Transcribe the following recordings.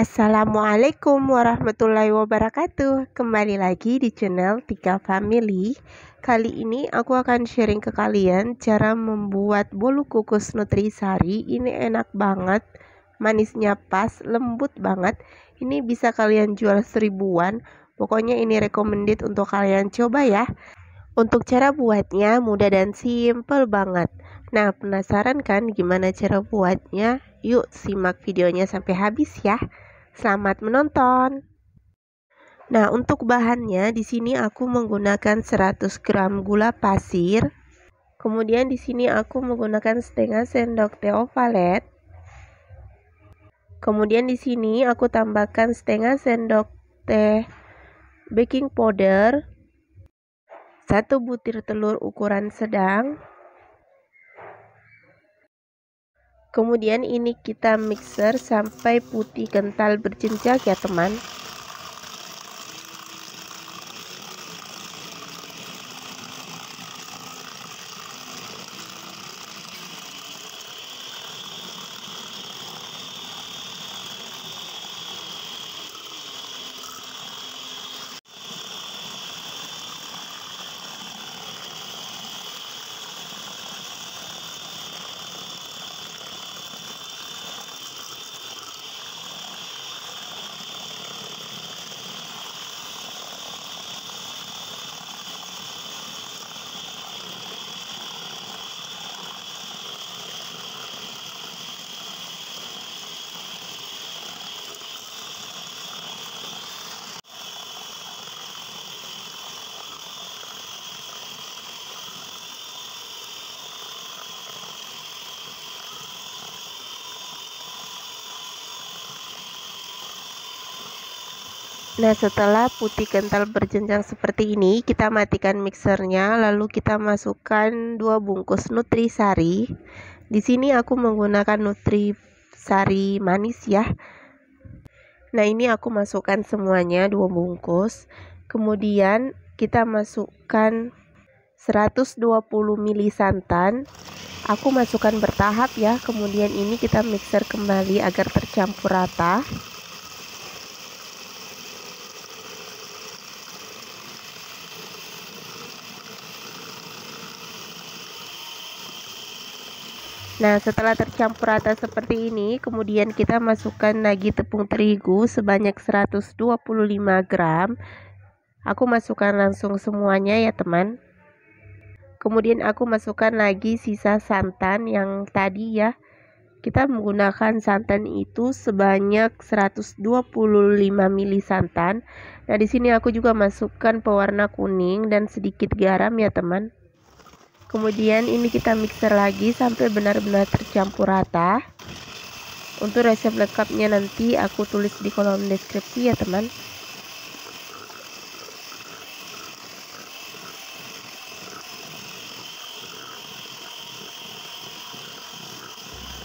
Assalamualaikum warahmatullahi wabarakatuh Kembali lagi di channel 3 Family Kali ini aku akan sharing ke kalian Cara membuat bolu kukus nutrisari Ini enak banget Manisnya pas, lembut banget Ini bisa kalian jual seribuan Pokoknya ini recommended untuk kalian coba ya Untuk cara buatnya mudah dan simple banget Nah penasaran kan gimana cara buatnya? Yuk simak videonya sampai habis ya Selamat menonton. Nah, untuk bahannya di sini aku menggunakan 100 gram gula pasir. Kemudian di sini aku menggunakan setengah sendok teh ovalet. Kemudian di sini aku tambahkan setengah sendok teh baking powder, satu butir telur ukuran sedang, Kemudian ini kita mixer sampai putih kental berjejak ya teman. Nah setelah putih kental berjenjang seperti ini kita matikan mixernya lalu kita masukkan dua bungkus nutrisari di sini aku menggunakan nutrisari manis ya Nah ini aku masukkan semuanya dua bungkus kemudian kita masukkan 120 ml santan aku masukkan bertahap ya kemudian ini kita mixer kembali agar tercampur rata Nah, setelah tercampur rata seperti ini, kemudian kita masukkan lagi tepung terigu sebanyak 125 gram. Aku masukkan langsung semuanya ya, teman. Kemudian aku masukkan lagi sisa santan yang tadi ya. Kita menggunakan santan itu sebanyak 125 ml santan. Nah, di sini aku juga masukkan pewarna kuning dan sedikit garam ya, teman kemudian ini kita mixer lagi sampai benar-benar tercampur rata untuk resep lengkapnya nanti aku tulis di kolom deskripsi ya teman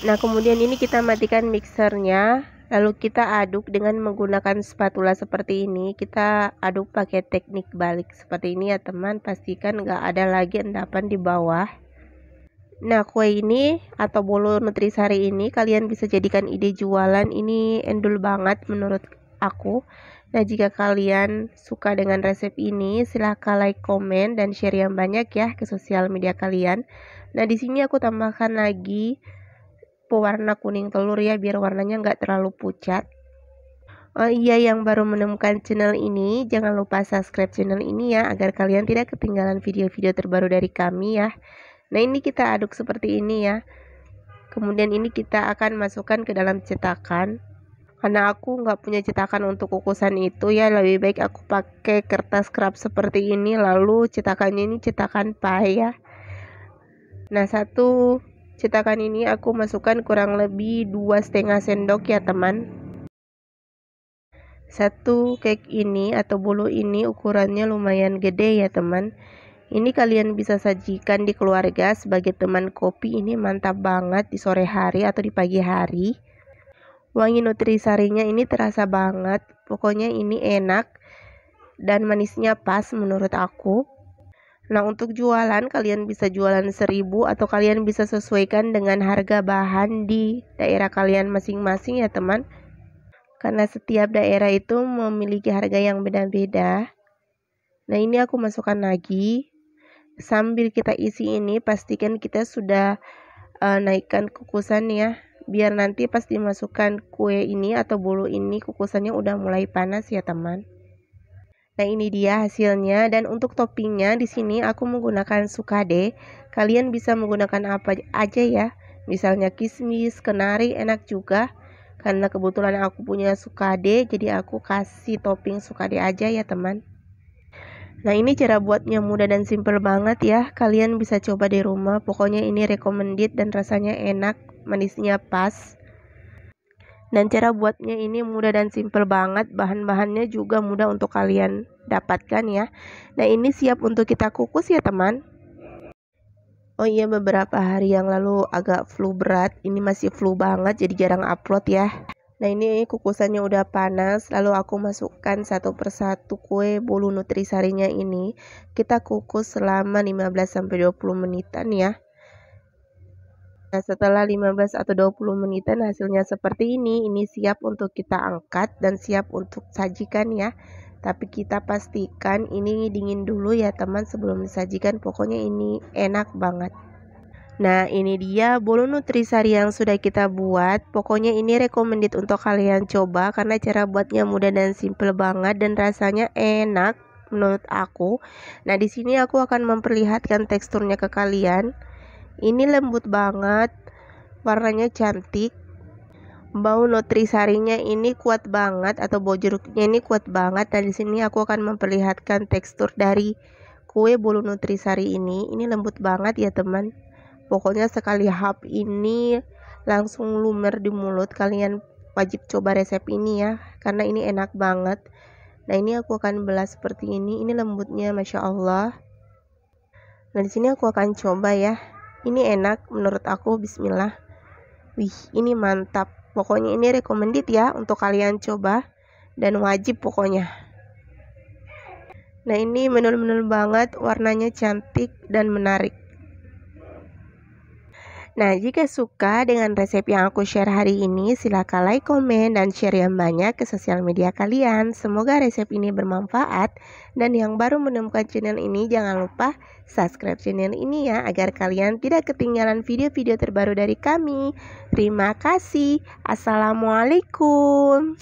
nah kemudian ini kita matikan mixernya Lalu kita aduk dengan menggunakan spatula seperti ini. Kita aduk pakai teknik balik seperti ini ya teman. Pastikan nggak ada lagi endapan di bawah. Nah kue ini atau bolu nutrisari ini kalian bisa jadikan ide jualan. Ini endul banget menurut aku. Nah jika kalian suka dengan resep ini silahkan like, komen, dan share yang banyak ya ke sosial media kalian. Nah di sini aku tambahkan lagi pewarna kuning telur ya biar warnanya nggak terlalu pucat Oh iya yang baru menemukan channel ini jangan lupa subscribe channel ini ya agar kalian tidak ketinggalan video-video terbaru dari kami ya Nah ini kita aduk seperti ini ya Kemudian ini kita akan masukkan ke dalam cetakan Karena aku nggak punya cetakan untuk kukusan itu ya lebih baik aku pakai kertas scrap seperti ini lalu cetakannya ini cetakan pie ya Nah satu cetakan ini aku masukkan kurang lebih dua setengah sendok ya teman satu cake ini atau bolu ini ukurannya lumayan gede ya teman ini kalian bisa sajikan di keluarga sebagai teman kopi ini mantap banget di sore hari atau di pagi hari wangi nutrisarinya ini terasa banget pokoknya ini enak dan manisnya pas menurut aku Nah, untuk jualan kalian bisa jualan seribu atau kalian bisa sesuaikan dengan harga bahan di daerah kalian masing-masing ya, teman. Karena setiap daerah itu memiliki harga yang beda-beda. Nah, ini aku masukkan lagi. Sambil kita isi ini, pastikan kita sudah uh, naikkan kukusan ya. Biar nanti pas dimasukkan kue ini atau bolu ini kukusannya udah mulai panas ya, teman. Nah ini dia hasilnya dan untuk toppingnya di sini aku menggunakan sukade. Kalian bisa menggunakan apa aja ya, misalnya kismis, kenari enak juga. Karena kebetulan aku punya sukade, jadi aku kasih topping sukade aja ya teman. Nah ini cara buatnya mudah dan simple banget ya Kalian bisa coba di rumah Pokoknya ini recommended dan rasanya enak Manisnya pas dan cara buatnya ini mudah dan simple banget, bahan-bahannya juga mudah untuk kalian dapatkan ya. Nah, ini siap untuk kita kukus ya, teman. Oh iya, beberapa hari yang lalu agak flu berat, ini masih flu banget jadi jarang upload ya. Nah ini kukusannya udah panas, lalu aku masukkan satu persatu kue bolu nutrisarinya ini. Kita kukus selama 15-20 menitan ya. Nah, setelah 15 atau 20 menitan hasilnya seperti ini, ini siap untuk kita angkat dan siap untuk sajikan ya. Tapi kita pastikan ini dingin dulu ya teman sebelum disajikan, pokoknya ini enak banget. Nah ini dia bolu nutrisari yang sudah kita buat Pokoknya ini recommended untuk kalian coba Karena cara buatnya mudah dan simple banget Dan rasanya enak menurut aku Nah di sini aku akan memperlihatkan teksturnya ke kalian ini lembut banget, warnanya cantik. Bau nutrisarinya ini kuat banget atau bau jeruknya ini kuat banget dan di sini aku akan memperlihatkan tekstur dari kue bolu nutrisari ini. Ini lembut banget ya teman. Pokoknya sekali hap ini langsung lumer di mulut kalian wajib coba resep ini ya karena ini enak banget. Nah ini aku akan belah seperti ini. Ini lembutnya masya Allah. Nah di sini aku akan coba ya ini enak menurut aku bismillah wih ini mantap pokoknya ini recommended ya untuk kalian coba dan wajib pokoknya nah ini menul-menul banget warnanya cantik dan menarik Nah, jika suka dengan resep yang aku share hari ini, silakan like, komen, dan share yang banyak ke sosial media kalian. Semoga resep ini bermanfaat. Dan yang baru menemukan channel ini, jangan lupa subscribe channel ini ya, agar kalian tidak ketinggalan video-video terbaru dari kami. Terima kasih. Assalamualaikum.